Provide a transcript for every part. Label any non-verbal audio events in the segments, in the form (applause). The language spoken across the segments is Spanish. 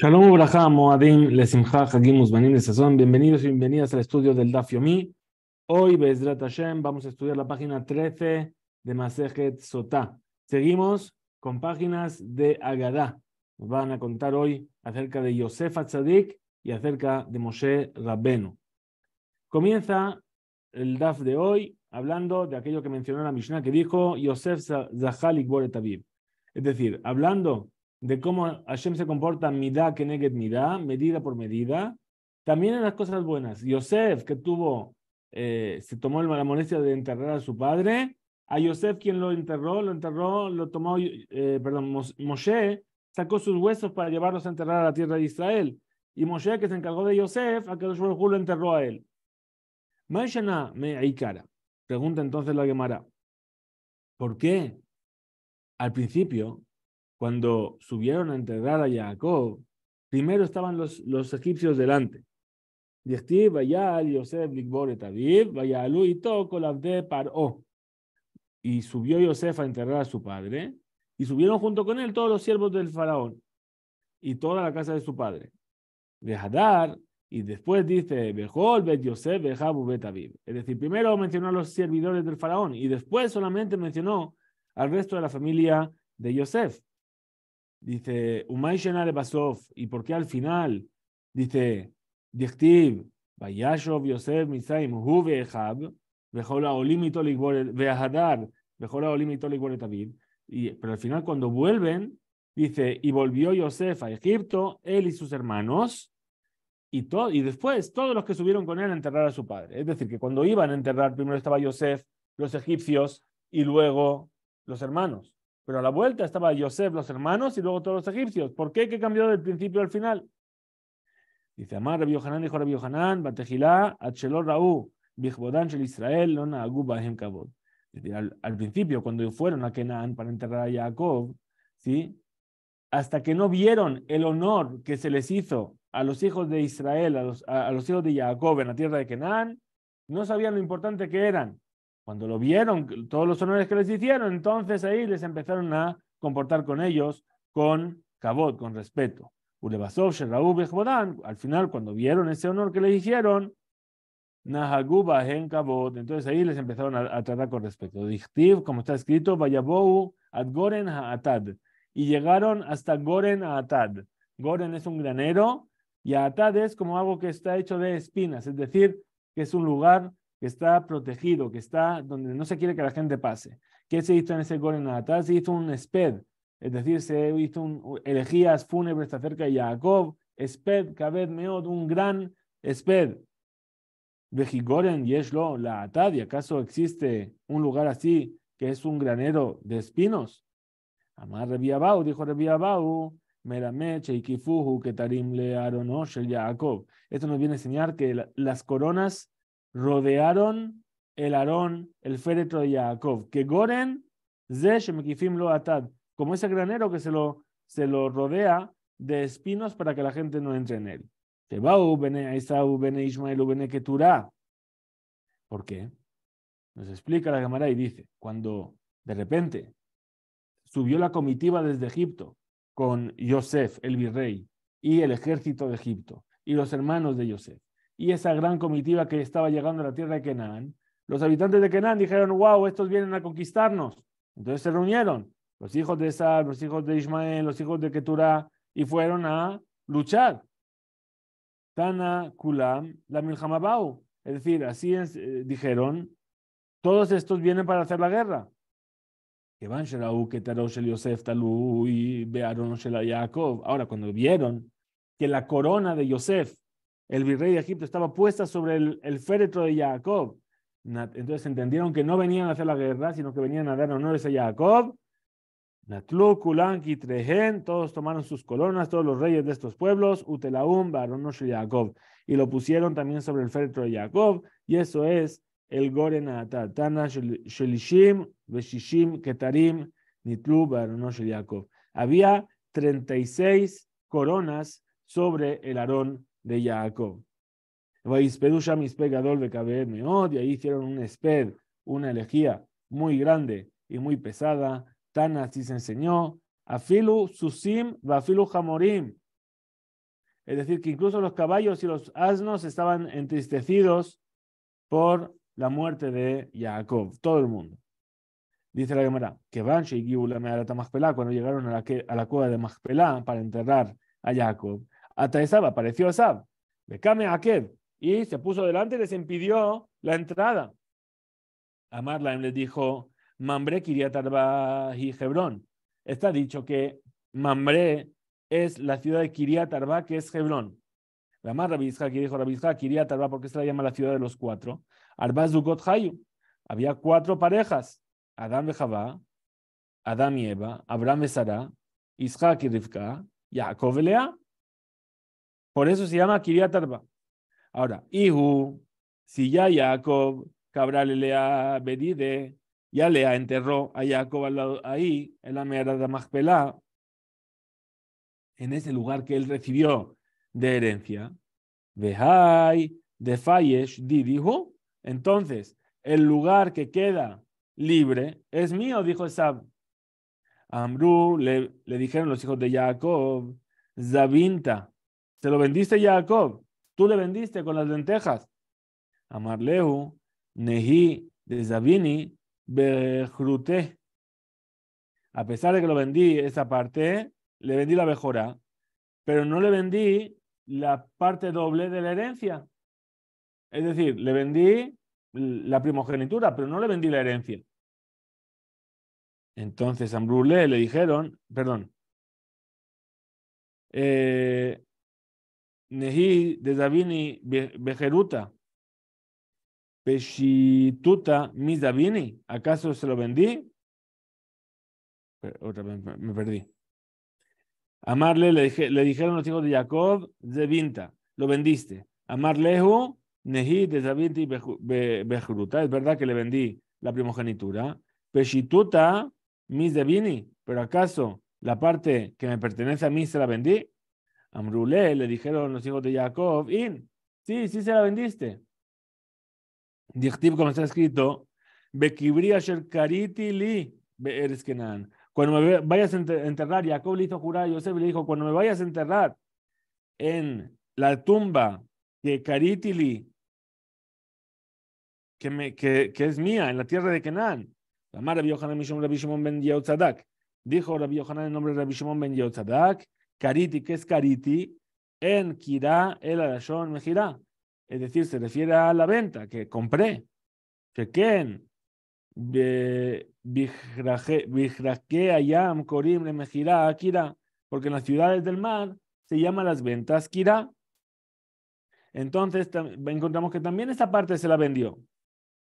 Shalom Abraham, Moadim, Lesimcha, Hagim, Uzmanim, Sazón. Bienvenidos y bienvenidas al estudio del Daf Yomi. Hoy, Bezrat Hashem, vamos a estudiar la página 13 de Masejet Sotá. Seguimos con páginas de Agadá. Nos van a contar hoy acerca de Yosef Atzadik y acerca de Moshe Rabbenu. Comienza el Daf de hoy hablando de aquello que mencionó la Mishnah que dijo Yosef Zahalik Boretabib. Es decir, hablando de cómo Hashem se comporta midá que neged midá, medida por medida, también en las cosas buenas. Yosef, que tuvo, eh, se tomó la molestia de enterrar a su padre, a Yosef quien lo enterró, lo enterró, lo tomó, eh, perdón, Moshe sacó sus huesos para llevarlos a enterrar a la tierra de Israel. Y Moshe, que se encargó de Yosef, a que lo enterró a él. Maishana me cara. Pregunta entonces la Gemara. ¿Por qué? Al principio, cuando subieron a enterrar a Jacob, primero estaban los, los egipcios delante. Y subió Yosef a enterrar a su padre, y subieron junto con él todos los siervos del faraón y toda la casa de su padre. Hadar y después dice, Bet Bet Es decir, primero mencionó a los servidores del faraón y después solamente mencionó al resto de la familia de Yosef. Dice, Umay Shenare Basov, ¿y por qué al final? Dice, Yosef Misaim, Hu y Pero al final, cuando vuelven, dice, y volvió Yosef a Egipto, él y sus hermanos, y, todo, y después todos los que subieron con él a enterrar a su padre. Es decir, que cuando iban a enterrar, primero estaba Yosef, los egipcios y luego los hermanos. Pero a la vuelta estaba Yosef, los hermanos y luego todos los egipcios. ¿Por qué? ¿Qué cambió del principio al final? Dice Amar Rabbi dijo Rabbi Batejilá, Achelor Raú, Shel Israel, Lona Aguba Al, al, principio, cuando fueron a Kenan para enterrar a Jacob, ¿sí? hasta que no vieron el honor que se les hizo a los hijos de Israel, a los, hijos de Jacob en la tierra de Kenan, no sabían lo importante que eran. Cuando lo vieron, todos los honores que les hicieron, entonces ahí les empezaron a comportar con ellos con cabot, con respeto. Ulebasov, Sheraub y al final, cuando vieron ese honor que les hicieron, Nahaguba en cabot, entonces ahí les empezaron a, tratar con respeto. Dichtiv, como está escrito, Vayabou Adgoren, Haatad. Y llegaron hasta Goren atad. Goren es un granero y atad es como algo que está hecho de espinas, es decir, que es un lugar que está protegido, que está donde no se quiere que la gente pase. ¿Qué se hizo en ese Goren? en Se hizo un sped, es decir, se hizo un elegías fúnebres está cerca de Jacob, sped, Cabed, Meod, un gran sped. Vejigoren Yeshlo, la Atad, ¿y acaso existe un lugar así que es un granero de espinos? Amar Rebiabau, dijo Rebiabau, Merameche y que Ketarim le Aronosh, el Jacob. Esto nos viene a enseñar que las coronas rodearon el Aarón, el féretro de Jacob, que Goren, lo Atad, como ese granero que se lo, se lo rodea de espinos para que la gente no entre en él. ¿Por qué? Nos explica la cámara y dice, cuando de repente subió la comitiva desde Egipto con Yosef, el virrey, y el ejército de Egipto, y los hermanos de Yosef, y esa gran comitiva que estaba llegando a la tierra de Kenán, los habitantes de Kenán dijeron, wow, estos vienen a conquistarnos. Entonces se reunieron los hijos de Esa, los hijos de Ismael, los hijos de Keturah, y fueron a luchar. Tana Kulam, la Es decir, así eh, dijeron, todos estos vienen para hacer la guerra. Ahora, cuando vieron que la corona de Yosef el virrey de Egipto estaba puesta sobre el, féretro de Jacob. Entonces entendieron que no venían a hacer la guerra, sino que venían a dar honores a Jacob. Natlu, Kulanki, Trehen, todos tomaron sus coronas, todos los reyes de estos pueblos, Utelaum, Baronosh y Jacob, y lo pusieron también sobre el féretro de Jacob, y eso es el Goren Atatana, Shelishim, Veshishim, Ketarim, Nitlu, Baronosh de Jacob. Había 36 coronas sobre el Aarón de Jacob. Y oh, ahí hicieron un esped, una elegía muy grande y muy pesada. Tan así se enseñó. Afilu susim vafilu jamorim. Es decir, que incluso los caballos y los asnos estaban entristecidos por la muerte de Jacob, todo el mundo. Dice la Gemara, que van la cuando llegaron a la, a cueva de Machpelah para enterrar a Jacob, Ata Esab, apareció Esab, Became aked y se puso delante y les impidió la entrada. Amarlaim les dijo, Mambre Kiriatarba y Hebrón. Está dicho que Mamre es la ciudad de Kiriat Arba, que es Hebrón. La más dijo Rabizha, Kiriat porque se la llama la ciudad de los cuatro. Arba Zugot Hayu. Había cuatro parejas: Adán y Javá, Adán y Eva, Abraham y Sara, Isaac y Rivka, y por eso se llama Kiriatarba. Ahora, Ihu, si ya Jacob, Cabral Lea Bedide, ya Lea enterró a Jacob ahí, en la mera de Machpelah, en ese lugar que él recibió de herencia. Vehai, de Fayesh, dijo. Entonces, el lugar que queda libre es mío, dijo Esab. Amru le, le dijeron los hijos de Jacob, Zabinta, se lo vendiste a Jacob. Tú le vendiste con las lentejas. Amarlehu, Nehi, de Zabini, A pesar de que lo vendí esa parte, le vendí la mejora, pero no le vendí la parte doble de la herencia. Es decir, le vendí la primogenitura, pero no le vendí la herencia. Entonces a Ambrulé le dijeron, perdón, eh, Nehi de Davini Bejeruta. Peshituta mis Davini. ¿Acaso se lo vendí? Otra vez me perdí. Amarle le, le dijeron los hijos de Jacob, Zevinta, lo vendiste. marlejo, Nehi de Davini Bejeruta. Es verdad que le vendí la primogenitura. Peshituta mis Davini. Pero ¿acaso la parte que me pertenece a mí se la vendí? Amrulé le dijeron los hijos de Jacob, In, sí, sí se la vendiste. Dichtib, como está escrito, Cuando me vayas a enterrar, Jacob le hizo jurar a Yosef le dijo: Cuando me vayas a enterrar en la tumba de Karitili que, es mía, en la tierra de Kenan, madre de Yohanan nombre ben Dijo Rabbi Yohanan en nombre de Rabbi Shimon ben Kariti, que es Kariti, en Kirá, el me mejira. Es decir, se refiere a la venta, que compré. Chequen. Ayam, Korim, kira Porque en las ciudades del mar se llaman las ventas kira Entonces encontramos que también esta parte se la vendió.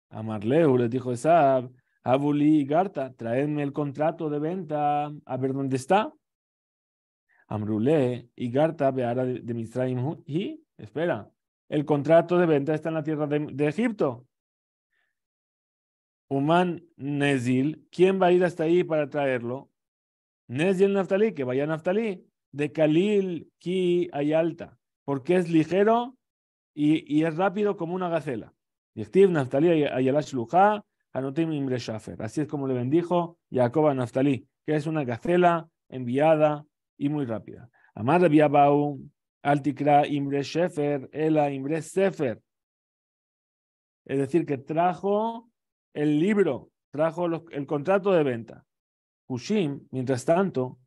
A Marleu les dijo Esab, Abuli Garta, traedme el contrato de venta a ver dónde está. Amrulé y Garta Beara de Misraim y, espera, el contrato de venta está en la tierra de, Egipto. Humán Nezil, ¿quién va a ir hasta ahí para traerlo? Nezil Naftali, que vaya Naftali De Kalil Ki Ayalta, porque es ligero y, es rápido como una gacela. Así es como le bendijo Jacob a Naftali, que es una gacela enviada y muy rápida. Amar al Altikra Imre Shefer, Ela Imre Sefer. Es decir, que trajo el libro, trajo el contrato de venta. Hushim, mientras tanto,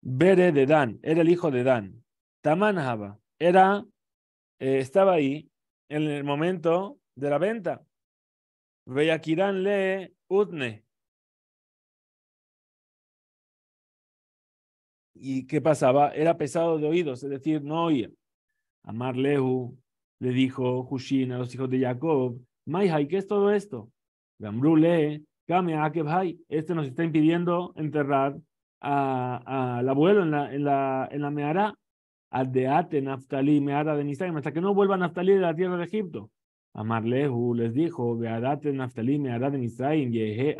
Bere de Dan, era el hijo de Dan. Taman era, eh, estaba ahí en el momento de la venta. Veyakirán le Utne, ¿Y qué pasaba? Era pesado de oídos, es decir, no oía. Amar Lehu le dijo Hushin a los hijos de Jacob, Maihai, ¿qué es todo esto? este nos está impidiendo enterrar al abuelo en la, en la, en Meara, Naftali, Meara de hasta que no vuelva Naftali de la tierra de Egipto. Amar Lehu les dijo, Naftali, de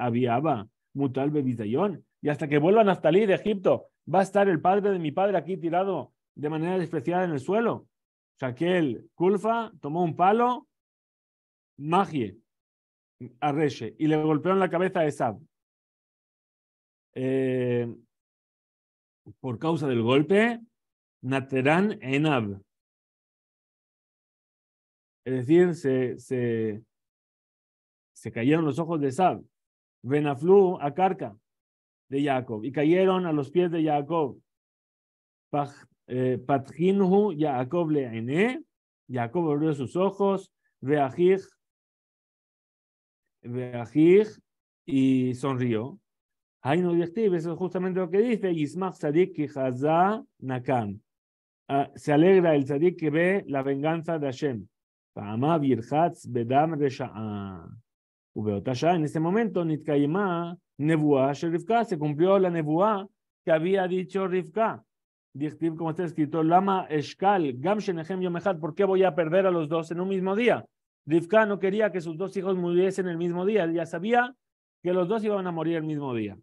y hasta que vuelva Naftali de Egipto, va a estar el padre de mi padre aquí tirado de manera despreciada en el suelo. Shaquel Kulfa tomó un palo, Magie, a Reshe, y le golpeó en la cabeza a Esab. Eh, por causa del golpe, Naterán Enab. Es decir, se, se, se, cayeron los ojos de Esab. Benaflu a Carca de Jacob y cayeron a los pies de Jacob. Patrinhu eh, Jacob le ene Jacob abrió sus ojos, Reajij, Reajij y sonrió. Ahí no eso es justamente lo que dice Yismach Sadik Kihaza Nakam. Ah, se alegra el Sadik que ve la venganza de Hashem. Pa'amav Yirhatz Bedam Resha'ah. En ese momento, Nitkayimah Nebuá se cumplió la Nebuá que había dicho Rivka. Como está escrito, Lama Eshkal, Gam Yomehad, ¿por qué voy a perder a los dos en un mismo día? Rivka no quería que sus dos hijos muriesen el mismo día, ya sabía que los dos iban a morir el mismo día.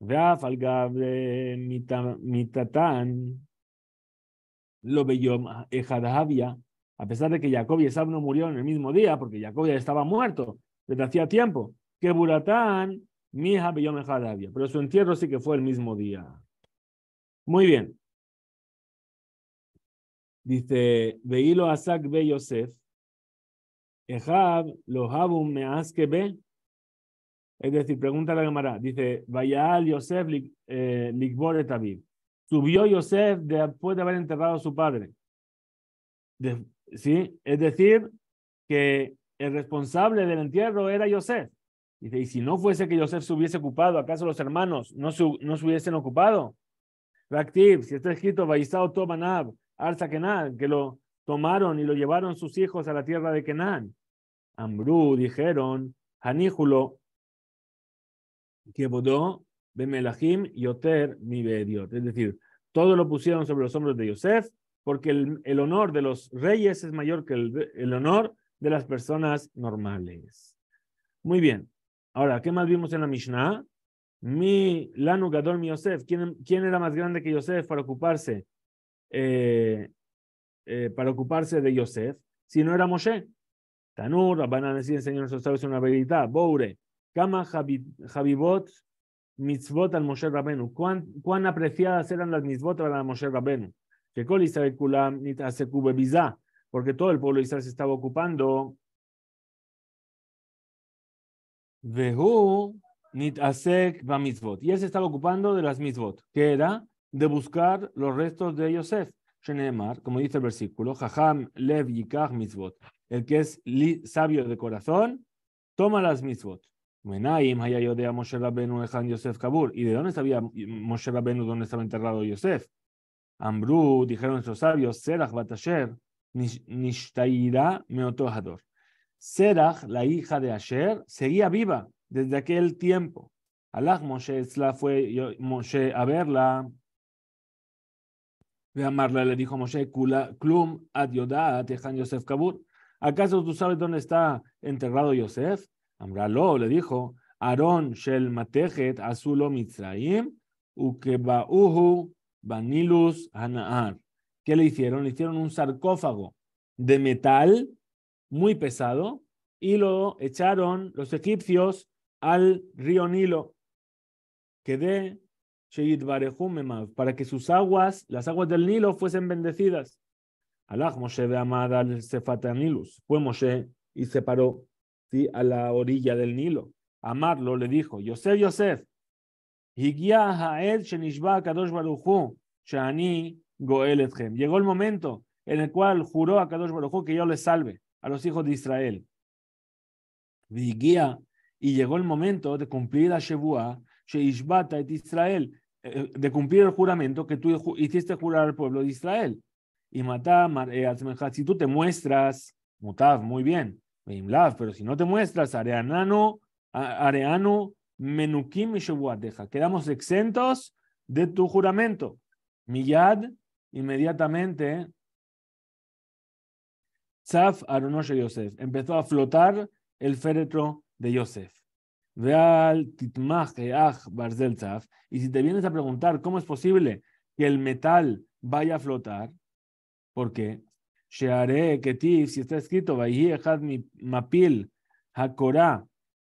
Mitatán, lo a pesar de que Jacob y Esab no murieron en el mismo día, porque Jacob ya estaba muerto desde hacía tiempo, que Buratán a Pero su entierro sí que fue el mismo día. Muy bien. Dice, Veilo Asak Be Yosef. Ejab lo habum me aske be. Es decir, pregunta la cámara. Dice, al Yosef Ligbore eh, Subió Yosef después de haber enterrado a su padre. ¿sí? Es decir, que el responsable del entierro era Yosef. Dice, y si no fuese que Yosef se hubiese ocupado, ¿acaso los hermanos no se, no hubiesen ocupado? Reactiv, si está escrito, Baisao Kenan, que lo tomaron y lo llevaron sus hijos a la tierra de Kenan. Ambrú dijeron, Haníjulo, Kiebodó, Bemelahim, Yoter, mi Es decir, todo lo pusieron sobre los hombros de Yosef, porque el, honor de los reyes es mayor que el honor de las personas normales. Muy bien, Ahora, ¿qué más vimos en la Mishnah? Mi Lanu Gadol mi Yosef. ¿Quién, ¿Quién, era más grande que Yosef para ocuparse? Eh, eh, para ocuparse de Yosef, si no era Moshe. Tanur, van a decir, Señor, nosotros sabes una verdad. Boure, Kama habibot, Mitzvot al Moshe Rabenu. ¿Cuán, apreciadas eran las Mitzvot para Moshe Rabenu? Que Israel Porque todo el pueblo de Israel se estaba ocupando Vehu nitasek bamizvot. Y él se estaba ocupando de las mitzvot, que era de buscar los restos de Yosef. Shenemar, como dice el versículo, Jajam lev yikach mitzvot. El que es sabio de corazón, toma las mitzvot. Menaim hayayodea Moshe Rabenu Ejan Yosef Kabur. ¿Y de dónde sabía Moshe Rabenu dónde estaba enterrado Yosef? Ambru dijeron nuestros sabios, Serach Batasher, Nishtaira Meotohador. Serach, la hija de Asher, seguía viva desde aquel tiempo. Alach Moshe fue Moshe a verla. Ve amarla, le dijo Moshe, Klum ad Te Yosef Kabur. ¿Acaso tú sabes dónde está enterrado Yosef? Amralo le dijo, Aarón Shel Matejet Azulo Mitzraim, uhu Banilus Hanaar. ¿Qué le hicieron? Le hicieron un sarcófago de metal muy pesado, y lo echaron los egipcios al río Nilo, que de para que sus aguas, las aguas del Nilo, fuesen bendecidas. alah Moshe de Amad al Sefatanilus. Fue Moshe y se paró ¿sí? a la orilla del Nilo. Amarlo le dijo, Yosef, Yosef, Llegó el momento en el cual juró a Kadosh Baruj que yo le salve a los hijos de Israel. Y llegó el momento de cumplir a Israel, eh, eh, de cumplir el juramento que tú hiciste jurar al pueblo de Israel. Y matá, si tú te muestras, mutav, muy bien, pero si no te muestras, areanano, areano, menukim y Deja. quedamos exentos de tu juramento. Miyad, inmediatamente, Zaf Aronosh Yosef. Empezó a flotar el féretro de Yosef. Veal Titmach Each Barzel Zaf. Y si te vienes a preguntar cómo es posible que el metal vaya a flotar, ¿por qué? Sheare Ketif, si está escrito, Mapil Hakorah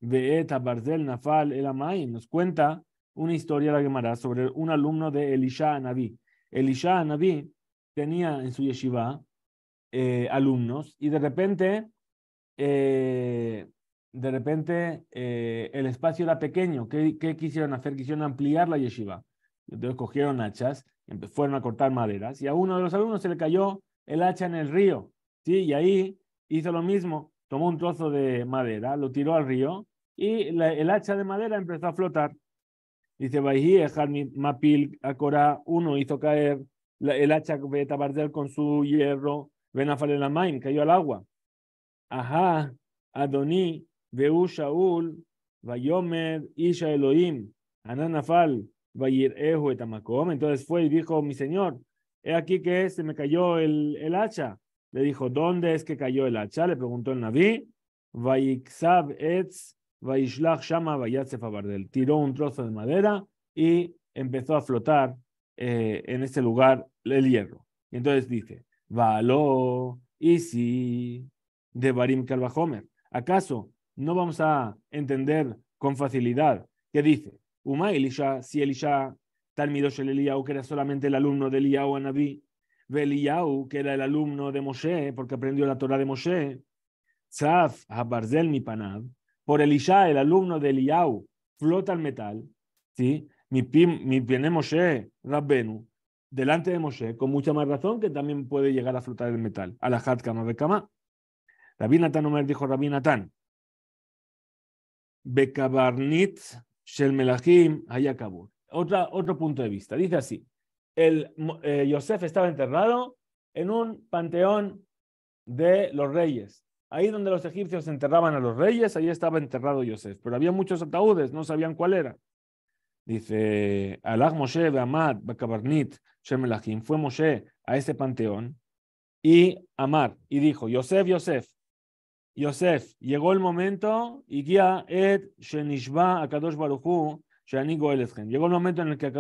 veeta Barzel Nafal El Nos cuenta una historia de la Gemara sobre un alumno de Elisha Anabí. Elisha Anabí tenía en su yeshiva eh, alumnos y de repente, eh, de repente eh, el espacio era pequeño. ¿Qué, quisieron hacer? Quisieron ampliar la yeshiva. Entonces cogieron hachas, fueron a cortar maderas y a uno de los alumnos se le cayó el hacha en el río. ¿sí? Y ahí hizo lo mismo, tomó un trozo de madera, lo tiró al río y el hacha de madera empezó a flotar. Dice, Baiji, Mapil, Akora, uno hizo caer el hacha de Tabardel con su hierro, Benafalelamaim, cayó al agua. Ajá, Adoní, Beú Shaul, Isha Elohim, Ananafal, Vayir Ehu Etamakom. Entonces fue y dijo, mi señor, he aquí que se me cayó el, hacha. Le dijo, ¿dónde es que cayó el hacha? Le preguntó el Naví. etz, Vayishlach shama, Tiró un trozo de madera y empezó a flotar eh, en este lugar el hierro. Y entonces dice, Valo y si, de Barim Kalvahomer. ¿Acaso no vamos a entender con facilidad qué dice, Uma Elisha, si Elisha, Talmidosh el Eliyahu, que era solamente el alumno de Eliyahu Anabí, Eliyahu, que era el alumno de Moshe, porque aprendió la Torah de Moshe, Zaf Habarzel panad, por Elisha, el alumno de Eliyahu, flota el metal, ¿sí? Mi Moshe Rabbenu, delante de Moshe, con mucha más razón que también puede llegar a flotar el metal, a la Bekama. Rabí Natán Omer dijo Rabí Natán, Bekabarnit Shel Melahim Hayakabur. Otro punto de vista. Dice así, el, eh, Yosef estaba enterrado en un panteón de los reyes. Ahí donde los egipcios enterraban a los reyes, ahí estaba enterrado Yosef. Pero había muchos ataúdes, no sabían cuál era. Dice, Alaj Moshe Amad fue Moshe a ese panteón y Amar, y dijo, Yosef, Yosef, Yosef, llegó el momento, y guía Ed shenishba baruchu, Llegó el momento en el que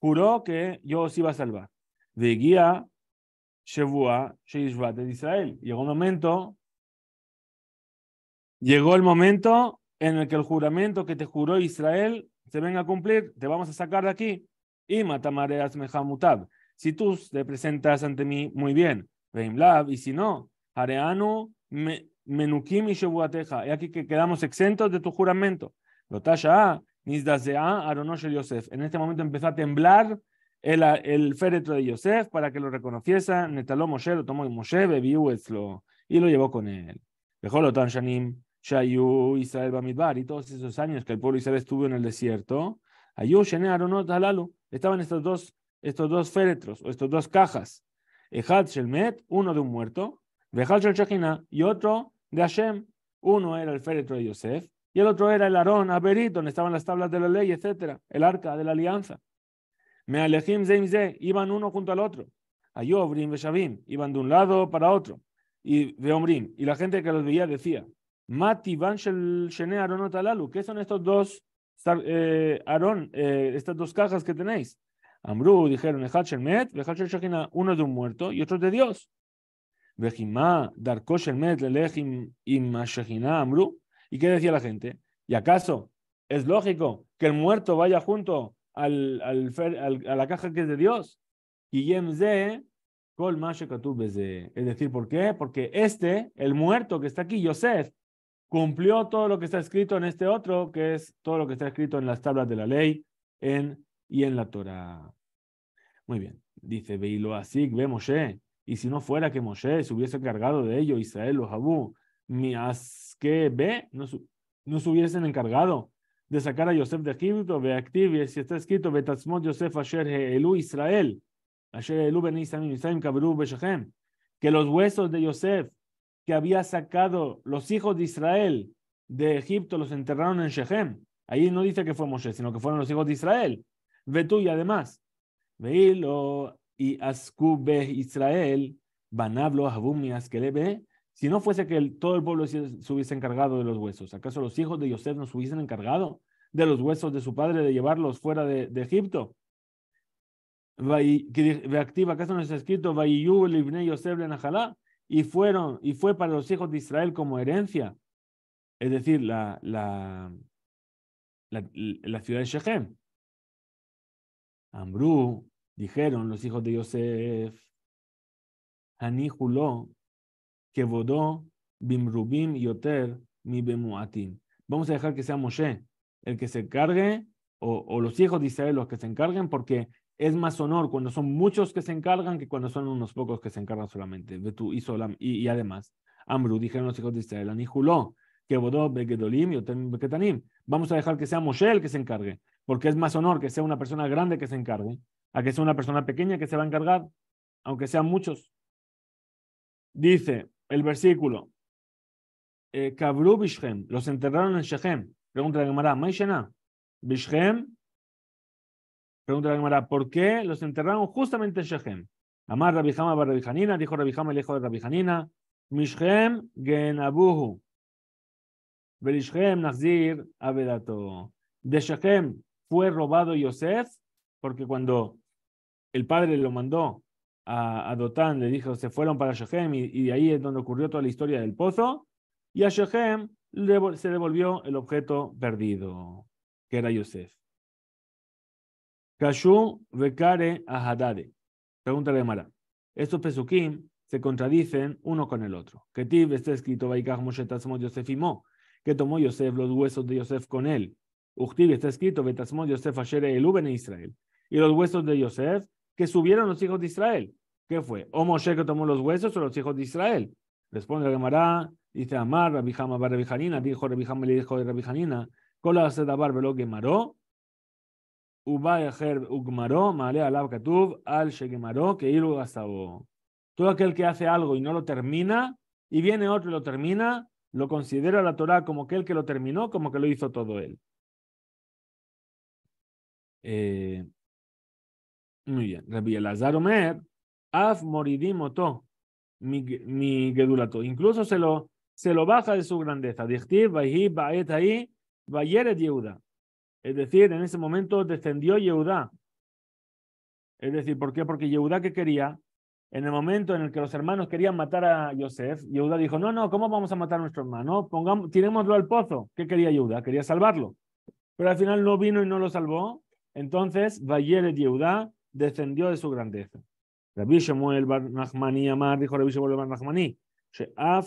juró que yo os iba a salvar. De guía shevua de Israel. Llegó el momento, llegó el momento en el que el juramento que te juró Israel se venga a cumplir, te vamos a sacar de aquí. Y matamareas mutab. Si tú te presentas ante mí, muy bien. Veimlab. Y si no, areanu menukim y shevuateja. Y aquí que quedamos exentos de tu juramento. Yosef. En este momento empezó a temblar el, féretro de Yosef para que lo reconociese. Netaló Moshe, lo tomó Moshe, bebió y lo llevó con él. Dejó lo tan shanim. Shayu Israel Bamidbar y todos esos años que el pueblo Israel estuvo en el desierto, Ayú, Shene Aronot Halalu, Estaban estos dos, estos dos féretros o estas dos cajas. Ejad Shelmet, uno de un muerto, Ejad Shel y otro de Hashem. Uno era el féretro de Yosef y el otro era el Aarón, Averit, donde estaban las tablas de la ley, etcétera, el arca de la alianza. Me zeimze, iban uno junto al otro. Ayobrim Beshavim, iban de un lado para otro. Y Veomrim, y la gente que los veía decía, Mati Van Shene Aarón Talalu, ¿qué son estos dos eh, Aarón, eh, estas dos cajas que tenéis. Amru dijeron, Met, uno de un muerto y otro de Dios. y Amru. ¿Y qué decía la gente? ¿Y acaso es lógico que el muerto vaya junto al, a la caja que es de Dios? y Es decir, ¿por qué? Porque este, el muerto que está aquí, Yosef, cumplió todo lo que está escrito en este otro, que es todo lo que está escrito en las tablas de la ley en, y en la Torah. Muy bien, dice Veilo así, ve Moshe, y si no fuera que Moshe se hubiese encargado de ello, Israel o Jabú, mi que ve, no, se hubiesen encargado de sacar a Yosef de Egipto, ve active, si está escrito, Asher Elu Israel, Ben Israel, Beshachem, que los huesos de Yosef que había sacado los hijos de Israel de Egipto, los enterraron en Shechem. Ahí no dice que fue Moshe, sino que fueron los hijos de Israel. ve tú y además, Veilo y Ascube Israel, Banablo, Abumi, le Askelebe, si no fuese que el, todo el pueblo se hubiese encargado de los huesos, ¿acaso los hijos de Yosef nos hubiesen encargado de los huesos de su padre, de llevarlos fuera de, de Egipto? ¿Acaso no está escrito, Yosef y, fueron, y fue para los hijos de Israel como herencia, es decir, la, la, la, ciudad de Shechem. Amru dijeron los hijos de Yosef, Hanihuló, Kevodó, Bimrubim, Yoter, Mi Bemuatim. Vamos a dejar que sea Moshe el que se encargue, o, o los hijos de Israel los que se encarguen, porque es más honor cuando son muchos que se encargan que cuando son unos pocos que se encargan solamente. y, y, además, Amru dijeron los hijos de Israel, que Vamos a dejar que sea Moshe el que se encargue, porque es más honor que sea una persona grande que se encargue, a que sea una persona pequeña que se va a encargar, aunque sean muchos. Dice el versículo, eh, Kabru Bishchem, los enterraron en Shechem. Pregunta la Gemara, Maishena, Bishchem Pregunta la cámara, ¿por qué los enterraron justamente en Shechem? Amar Rabijama a Rabijanina, dijo Rabijama el hijo de Rabijanina, Mishchem genabuhu, Belishem nazir abedato. De Shechem fue robado Yosef, porque cuando el padre lo mandó a, Dotán, le dijo, se fueron para Shechem, y, y ahí es donde ocurrió toda la historia del pozo, y a Shechem se devolvió el objeto perdido, que era Yosef. Kashum Vekare Ahadade. Pregunta de gemara. Estos pesukim se contradicen uno con el otro. Que Tib está escrito Vaikach Moshe Tasmod que tomó Yosef los huesos de Yosef con él. Uchtib está escrito Betasmod Yosef Asher Eluben en Israel. Y los huesos de Yosef que subieron los hijos de Israel. ¿Qué fue? ¿O Moshe que tomó los huesos o los hijos de Israel? Responde la Gemara, dice Amar, Rabijama Barabihanina, dijo Rabijama le dijo de Rabijanina, Cola Sedabar Velo Gemaró, al Todo aquel que hace algo y no lo termina, y viene otro y lo termina, lo considera la Torah como aquel que lo terminó, como que lo hizo todo él. Eh, muy bien. Rabbi Elazar Omer, af moridimoto, mi gedulato. Incluso se lo, se lo baja de su grandeza. Dichtiv, Bahi, Baet, Ahí, Bayeret, Yehuda. Es decir, en ese momento descendió Yehudá. Es decir, ¿por qué? Porque Yehudá que quería, en el momento en el que los hermanos querían matar a Yosef, Yehudá dijo, no, no, ¿cómo vamos a matar a nuestro hermano? Pongamos, tirémoslo al pozo. ¿Qué quería Yehudá? Quería salvarlo. Pero al final no vino y no lo salvó. Entonces, de Yehudá descendió de su grandeza. Rabbi Shemuel Bar Amar, dijo Rabbi Shemuel Bar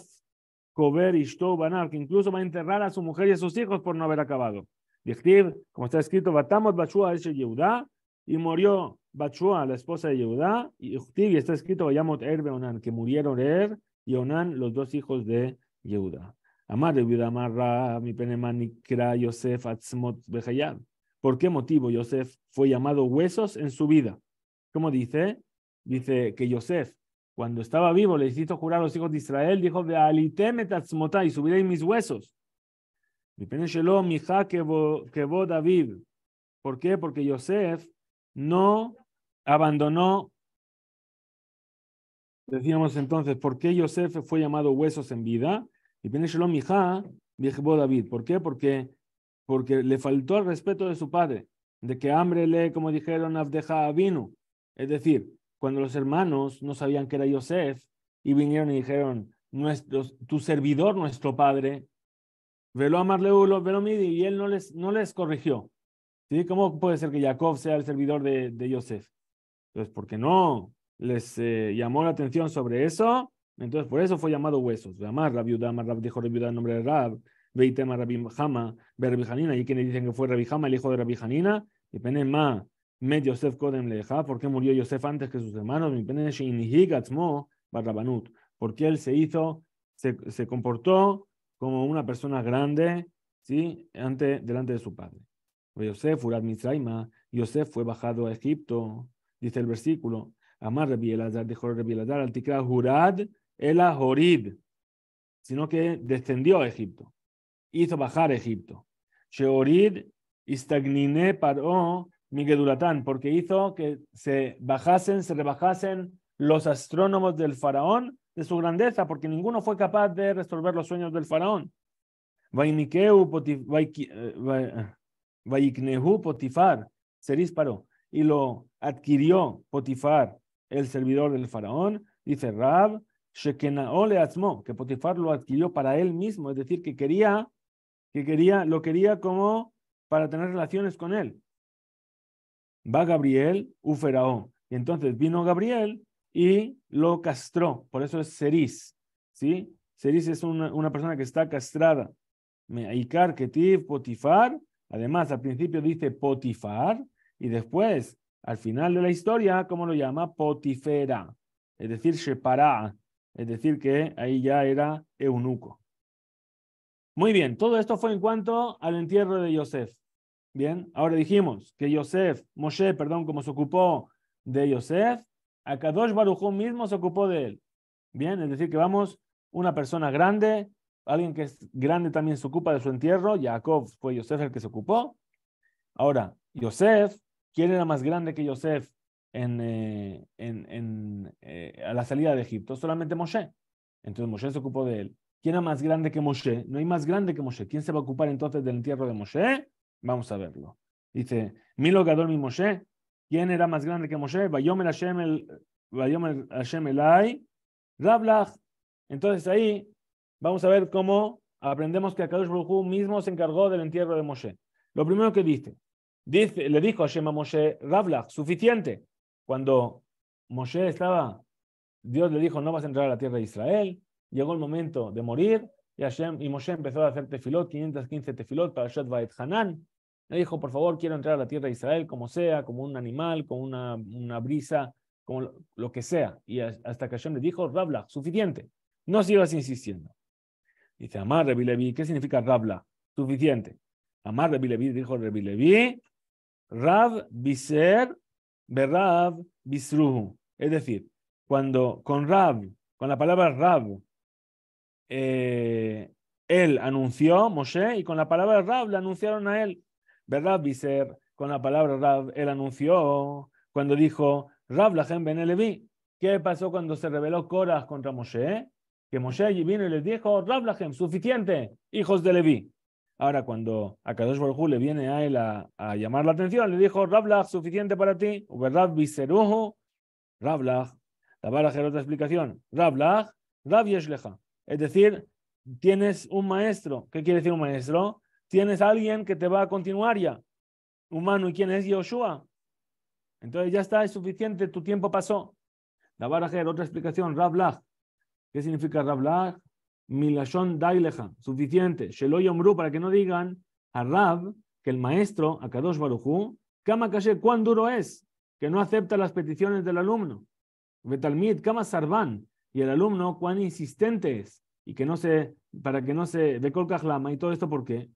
Kober Ishto Banar, que incluso va a enterrar a su mujer y a sus hijos por no haber acabado. Dichtiv, como está escrito, Batamot Bachua es Yehuda, y murió Bachua, la esposa de Yehuda, y y está escrito, Yamot Erbe Onan, que murieron Er y Onan, los dos hijos de Yehuda. Amar Yehuda Amarra, mi Nikra, Yosef Atzmot Behayad. ¿Por qué motivo Yosef fue llamado huesos en su vida? ¿Cómo dice? Dice que Yosef, cuando estaba vivo, le hizo jurar a los hijos de Israel, dijo, Alitem y subiré mis huesos. David, ¿Por qué? Porque Yosef no abandonó. Decíamos entonces, ¿por qué Yosef fue llamado huesos en vida? Y David. ¿Por qué? Porque, porque le faltó el respeto de su padre, de que hambre le, como dijeron, Abdeja vino. Es decir, cuando los hermanos no sabían que era Yosef y vinieron y dijeron, nuestro, tu servidor, nuestro padre, Veló a Marleulo, veló Midi, y él no les, no les corrigió. ¿Sí? ¿Cómo puede ser que Jacob sea el servidor de, de Yosef? Entonces, pues, ¿por no? Les eh, llamó la atención sobre eso, entonces por eso fue llamado huesos. Amar, la Udama, Rab dijo Rabbi en nombre de Rab, Veitema Rabbi Hama, Be Rabbi y quienes dicen que fue Rabbi Hama, el hijo de Rabbi Hanina, y Penema, Med Yosef Kodem Leja, ¿por murió Yosef antes que sus hermanos? Porque él se hizo, se, se comportó como una persona grande, ¿sí? Ante, delante de su padre. Pues Yosef, Yosef fue bajado a Egipto, dice el versículo. Amar al tikra Jurad sino que descendió a Egipto, hizo bajar a Egipto. istagnine porque hizo que se bajasen, se rebajasen los astrónomos del faraón de su grandeza, porque ninguno fue capaz de resolver los sueños del faraón. Vaiknehu eh, Potifar se disparó y lo adquirió Potifar, el servidor del faraón, dice Rab, le que Potifar lo adquirió para él mismo, es decir, que quería, que quería, lo quería como para tener relaciones con él. Va Gabriel, faraón Y entonces vino Gabriel y lo castró. Por eso es seris ¿sí? es una, persona que está castrada. que Ketiv, Potifar. Además, al principio dice Potifar y después, al final de la historia, ¿cómo lo llama? Potifera, es decir, Shepara. es decir, que ahí ya era eunuco. Muy bien, todo esto fue en cuanto al entierro de Yosef. Bien, ahora dijimos que Yosef, Moshe, perdón, como se ocupó de Yosef, Akadosh Barujú mismo se ocupó de él. Bien, es decir, que vamos, una persona grande, alguien que es grande también se ocupa de su entierro. Jacob fue Yosef el que se ocupó. Ahora, Yosef, ¿quién era más grande que Yosef en, eh, en, eh, a la salida de Egipto? Solamente Moshe. Entonces Moshe se ocupó de él. ¿Quién era más grande que Moshe? No hay más grande que Moshe. ¿Quién se va a ocupar entonces del entierro de Moshe? Vamos a verlo. Dice, mi locador, mi Moshe, ¿Quién era más grande que Moshe? el Hashem el, Entonces ahí vamos a ver cómo aprendemos que Akadosh Baruj mismo se encargó del entierro de Moshe. Lo primero que dice, dice le dijo Hashem a Moshe, Rablach, suficiente. Cuando Moshe estaba, Dios le dijo, no vas a entrar a la tierra de Israel, llegó el momento de morir, y, y Moshe empezó a hacer tefilot, 515 tefilot para et Hanan, le dijo, por favor, quiero entrar a la tierra de Israel como sea, como un animal, como una, brisa, como lo, que sea. Y hasta que Hashem le dijo, Rabla, suficiente. No sigas insistiendo. Dice, Amar Rebilevi, ¿qué significa Rabla? Suficiente. Amar Rebilevi, dijo Rebilevi, Rab Biser, Berab Bisruhu. Es decir, cuando con Rab, con la palabra Rab, eh, él anunció, Moshe, y con la palabra Rab le anunciaron a él. ¿verdad? viser, con la palabra Rab, él anunció cuando dijo, Rab Lahem ben Elevi. ¿Qué pasó cuando se rebeló Coras contra Moshe? Que Moshe allí vino y les dijo, Rab suficiente, hijos de Leví. Ahora, cuando a Kadosh Borjú le viene a él a, llamar la atención, le dijo, Rablach, suficiente para ti, ¿verdad, ojo, Rablach, la palabra era otra explicación, Rablach, Rab Yeshleja. Es decir, tienes un maestro. ¿Qué quiere decir un maestro? tienes a alguien que te va a continuar ya, humano, ¿y quién es Yoshua? Entonces ya está, es suficiente, tu tiempo pasó. La barajer, otra explicación, ¿Qué significa Rablach? Milashon Daileja, suficiente. Shelo para que no digan a Rab, que el maestro, a Kadosh Barujú, Kama Kashe, cuán duro es, que no acepta las peticiones del alumno. Betalmid, Kama Sarvan, y el alumno, cuán insistente es, y que no se, para que no se, decolca Kajlama, y todo esto, ¿por qué?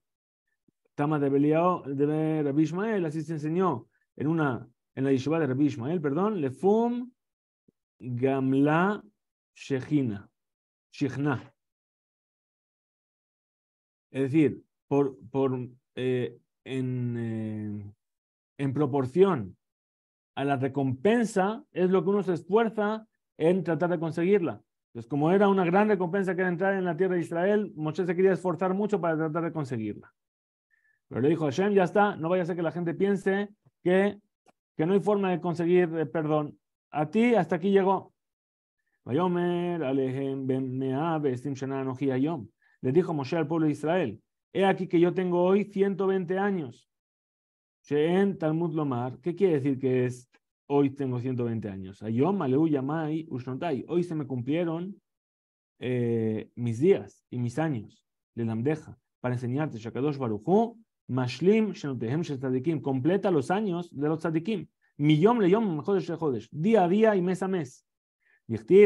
Tama de Beliao de Rabbi así se enseñó en una en la Yeshiva de Rabbi perdón, Lefum Gamla Shechina, Shechna. Es decir, por, por eh, en, eh, en proporción a la recompensa es lo que uno se esfuerza en tratar de conseguirla. Entonces, como era una gran recompensa que era entrar en la tierra de Israel, Moisés se quería esforzar mucho para tratar de conseguirla. Pero le dijo Hashem, ya está, no vaya a ser que la gente piense que, que no hay forma de conseguir eh, perdón. A ti hasta aquí llegó. Le dijo Moshe al pueblo de Israel, he aquí que yo tengo hoy 120 años. Sheen Talmud ¿qué quiere decir que es hoy tengo 120 años? hoy se me cumplieron eh, mis días y mis años de Lamdeja para enseñarte, Shakadosh Baruchu, Mashlim Shenotehem completa los años de los Tzadikim. Millón le yom, día a día y mes a mes.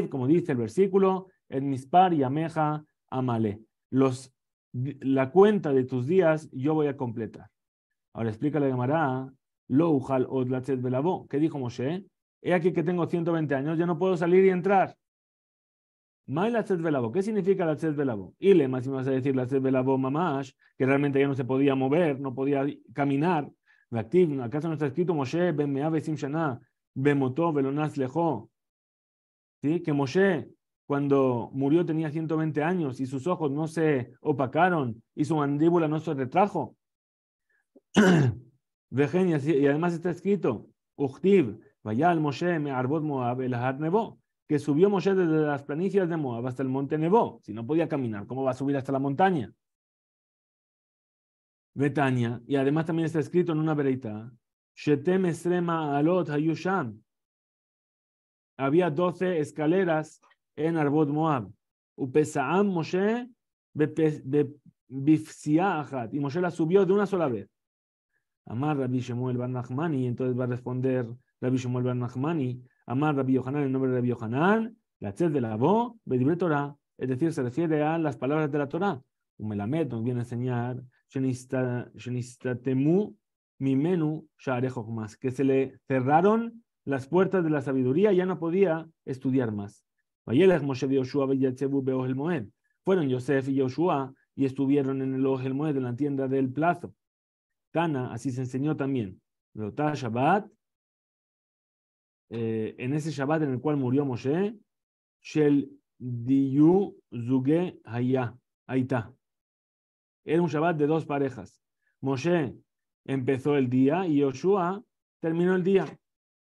como dice el versículo, en Mispar Ameja Amale. Los, la cuenta de tus días yo voy a completar. Ahora explica la Gemara, Lo Ujal Odlatzet Belabo, que dijo Moshe, he aquí que tengo 120 años, ya no puedo salir y entrar. ¿Qué significa la velabo? Y le más vas a decir la velabo mamash, que realmente ya no se podía mover, no podía caminar. ¿Acaso no está escrito Moshe ben shana bemoto lejó? ¿Sí? Que Moshe cuando murió tenía 120 años y sus ojos no se opacaron y su mandíbula no se retrajo. (clears throat) y además está escrito, uchtiv, vaya al Moshe me arbot Moab el Nebo que subió Moshe desde las planicias de Moab hasta el monte Nebo. Si no podía caminar, ¿cómo va a subir hasta la montaña? Betania, y además también está escrito en una vereita, Shetem Alot Había doce escaleras en Arbot Moab. Upesaam Moshe Y Moshe la subió de una sola vez. Amar Rabbi Shemuel ben Nachmani. Entonces va a responder Rabbi Shemuel Bar Nachmani. Amar Rabbi Yohanan, el nombre de Rabbi Yohanan, la ches de la bo, bedibre Torah. Es decir, se refiere a las palabras de la Torah. Umelamet nos viene a enseñar, Mimenu más que se le cerraron las puertas de la sabiduría, ya no podía estudiar más. Fueron Yosef y Yoshua y estuvieron en el Ojelmoed Moed, en la tienda del plazo. Tana, así se enseñó también. Eh, en ese Shabbat en el cual murió Moshe, Shel Diyu Zuge haya Era un Shabbat de dos parejas. Moshe empezó el día y Yoshua terminó el día.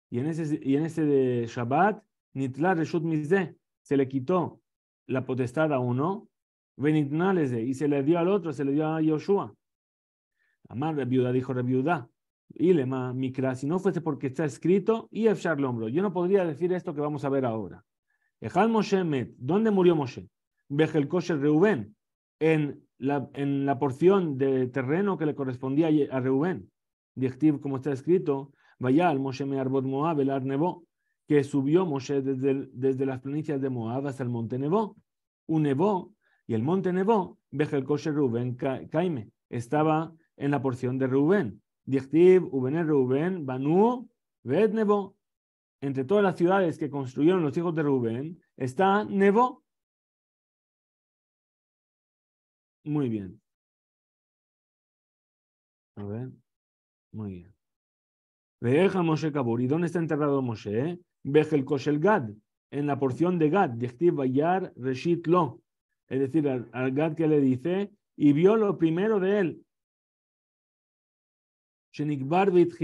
Y en ese, y en Shabbat, se le quitó la potestad a uno, y se le dio al otro, se le dio a Yoshua. Amar, viuda, dijo la Ilema Mikra, si no fuese porque está escrito, y Efshar Lombro. Yo no podría decir esto que vamos a ver ahora. Ejal Moshe Met, ¿dónde murió Moshe? Bejel Kosher Reuben, en la, en la porción de terreno que le correspondía a Reuben. directivo como está escrito, vaya al Moshe Me Moab, el Arnebo, que subió Moshe desde, las planicies de Moab hasta el monte Nebo. Un Nebo, y el monte Nebo, Bejel Kosher Reuben Caime estaba en la porción de Reuben. Banu Ved Entre todas las ciudades que construyeron los hijos de Rubén está Nebo. Muy bien. A ver. Muy bien. Veja Moshe Kabur. ¿Y dónde está enterrado Moshe? el Koshel Gad. En la porción de Gad. Dichtib Bayar Reshit Lo. Es decir, al, al Gad que le dice, y vio lo primero de él, es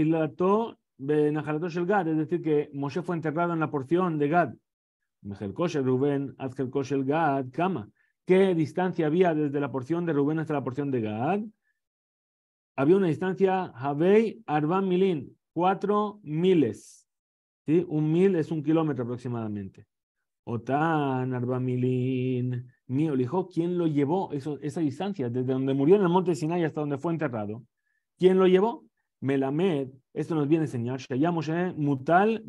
decir, que Moshe fue enterrado en la porción de Gad. Rubén, el Gad, Kama. ¿Qué distancia había desde la porción de Rubén hasta la porción de Gad? Había una distancia Habei Arba Milin, cuatro miles. ¿sí? Un mil es un kilómetro aproximadamente. Otan Milin, mío, hijo ¿quién lo llevó esa distancia? Desde donde murió en el monte Sinai hasta donde fue enterrado. ¿Quién lo llevó? Melamed, esto nos viene a enseñar, Moshe Mutal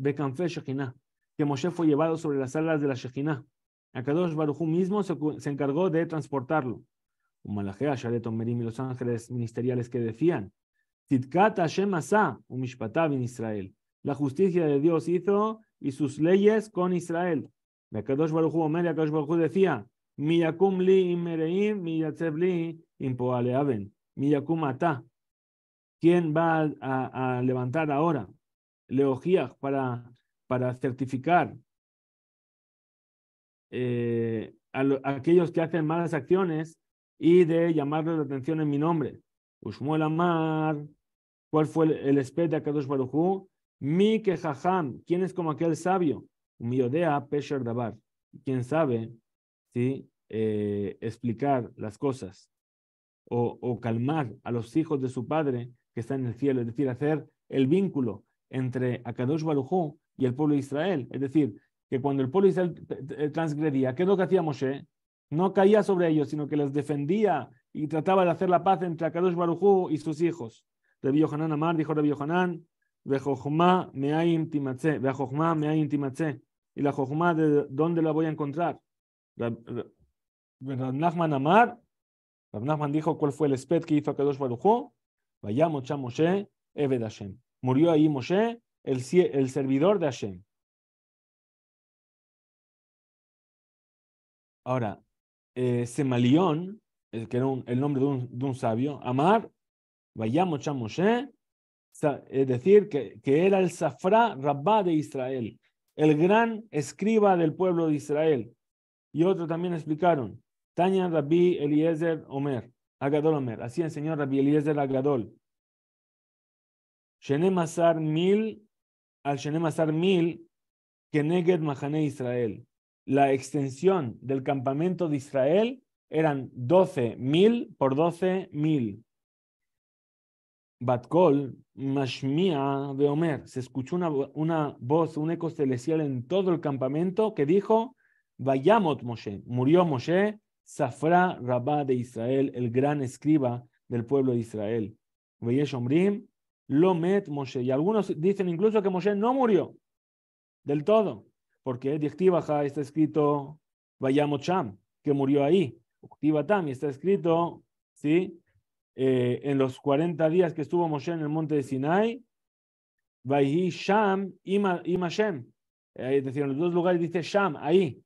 que Moshe fue llevado sobre las alas de la Shekinah. Akadosh Barujú mismo se, se, encargó de transportarlo. Umalajea, Sharet Merim y los ángeles ministeriales que decían, Titkat Hashem Asa, Umishpatav en Israel. La justicia de Dios hizo y sus leyes con Israel. Akadosh Barujú Omer y Akadosh Barujú decía, Miyakum li imereim, miyatsev li impoaleaven, miyakum ata. ¿Quién va a, levantar ahora Leogía para, para certificar eh, a, aquellos que hacen malas acciones y de llamarles la atención en mi nombre? Ushmuel pues Amar, ¿cuál fue el, el de Akadosh Barujú? Mi que ¿quién es como aquel sabio? Miodea Pesher Dabar, ¿quién sabe eh, explicar las cosas? O, o, calmar a los hijos de su padre que está en el cielo, es decir, hacer el vínculo entre Akadosh Baruchú y el pueblo de Israel. Es decir, que cuando el pueblo de Israel eh, transgredía, ¿qué es lo que hacía Moshe? No caía sobre ellos, sino que las defendía y trataba de hacer la paz entre Akadosh Baruchú y sus hijos. Rabbi Yohanan Amar dijo Rabbi Yohanan, y la Jojma, ¿de dónde la voy a encontrar? Rab Nachman Amar, dijo cuál fue el espet que hizo Akadosh Baruchú vayamos Mocha Moshe, Eved Hashem. Murió ahí Moshe, el, servidor de Hashem. Ahora, eh, Semalión, que era el nombre de un, sabio, Amar, vayamos Mocha Moshe, es decir, que, era el Safra Rabbá de Israel, el gran escriba del pueblo de Israel. Y otro también explicaron, Tanya Rabbi Eliezer Omer. Agadol Omer. Así enseñó Rabbi Eliezer Agadol. Shenem Mil, al Shenem Mil, Keneged Israel. La extensión del campamento de Israel eran doce mil por doce mil. Batkol, Mashmia, Omer, Se escuchó una, una voz, un eco celestial en todo el campamento que dijo, Vayamot Moshe. Murió Moshe, Safra Rabá de Israel, el gran escriba del pueblo de Israel. Lomet Moshe. Y algunos dicen incluso que Moshe no murió del todo, porque está escrito Vayamocham, que murió ahí. y está escrito, ¿sí? Eh, en los 40 días que estuvo Moshe en el monte de Sinai, vayisham Sham y Mashem. Eh, es decir, en los dos lugares dice Sham, ahí.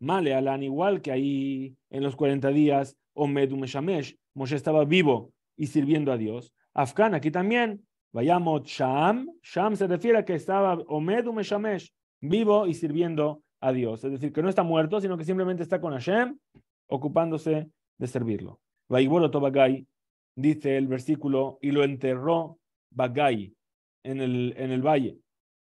Male alan igual que ahí en los 40 días, Omed Meshamesh, Moshe estaba vivo y sirviendo a Dios. Afgan, aquí también, vayamos Sham, Sham se refiere a que estaba Omed Meshamesh, vivo y sirviendo a Dios. Es decir, que no está muerto, sino que simplemente está con Hashem, ocupándose de servirlo. Vaiboroto dice el versículo, y lo enterró Bagai en el, en el valle,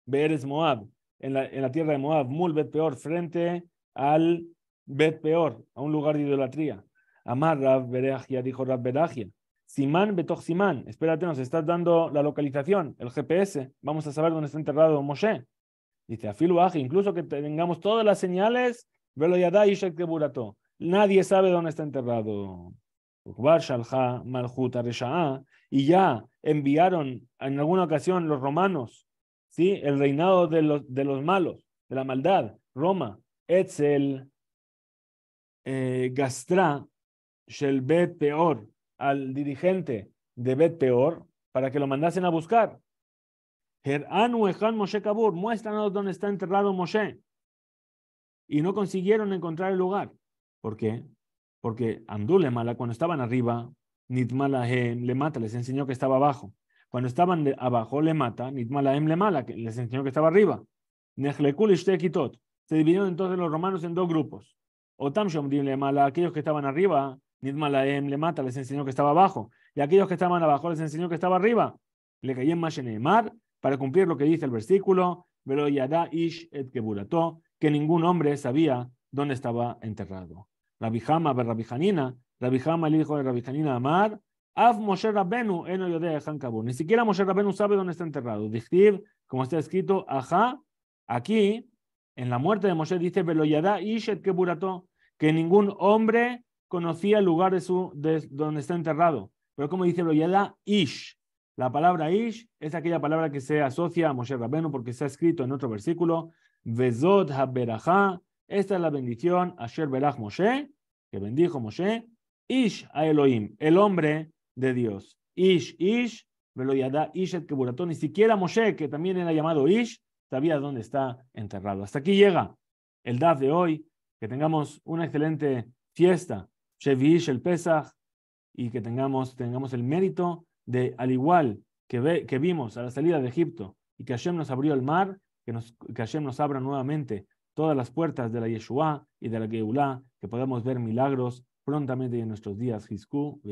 Beeres Moab, en la, en la tierra de Moab, Mulbet Peor, frente al Bet peor, a un lugar de idolatría. Amar Rab dijo Rab Simán Betoch Simán, espérate, nos estás dando la localización, el GPS, vamos a saber dónde está enterrado Moshe. Dice incluso que tengamos todas las señales, Velo Burato. Nadie sabe dónde está enterrado. Y ya enviaron en alguna ocasión los romanos, ¿sí? el reinado de los, de los malos, de la maldad, Roma, Etzel eh, gastra shel bet peor al dirigente de Bet Peor, para que lo mandasen a buscar. Moshe Kabur, muéstranos dónde está enterrado Moshe. Y no consiguieron encontrar el lugar. ¿Por qué? Porque mala cuando estaban arriba, Nitmalahem le mata, les enseñó que estaba abajo. Cuando estaban abajo, le mata, Nitmalaem le mala, les enseñó que estaba arriba se dividieron entonces los romanos en dos grupos. Otam Shomdim mala aquellos que estaban arriba, le mata, les enseñó que estaba abajo, y aquellos que estaban abajo les enseñó que estaba arriba. Le más en Mashenemar para cumplir lo que dice el versículo, Pero Ish et Keburato, que ningún hombre sabía dónde estaba enterrado. Rabijama ver Rabijanina, Rabijama el hijo de Rabijanina Amar, Af Moshe Rabenu eno yodea Ni siquiera Moshe Rabenu sabe dónde está enterrado. Dichtiv, como está escrito, ajá, aquí en la muerte de Moshe dice, ish Ishet que ningún hombre conocía el lugar de, su, donde está enterrado. Pero como dice Beloyada Ish, la palabra Ish es aquella palabra que se asocia a Moshe Rabenu porque está escrito en otro versículo, Vezod esta es la bendición, Asher Berach Moshe, que bendijo Moshe, Ish a Elohim, el hombre de Dios. Ish, Ish, Beloyada Ishet ni siquiera Moshe, que también era llamado Ish, sabía dónde está enterrado. Hasta aquí llega el DAF de hoy. Que tengamos una excelente fiesta, Shevish, el Pesach, y que tengamos, tengamos el mérito de, al igual que, que vimos a la salida de Egipto y que Hashem nos abrió el mar, que, nos, Hashem nos abra nuevamente todas las puertas de la Yeshua y de la Geulah, que podamos ver milagros prontamente en nuestros días, Hizku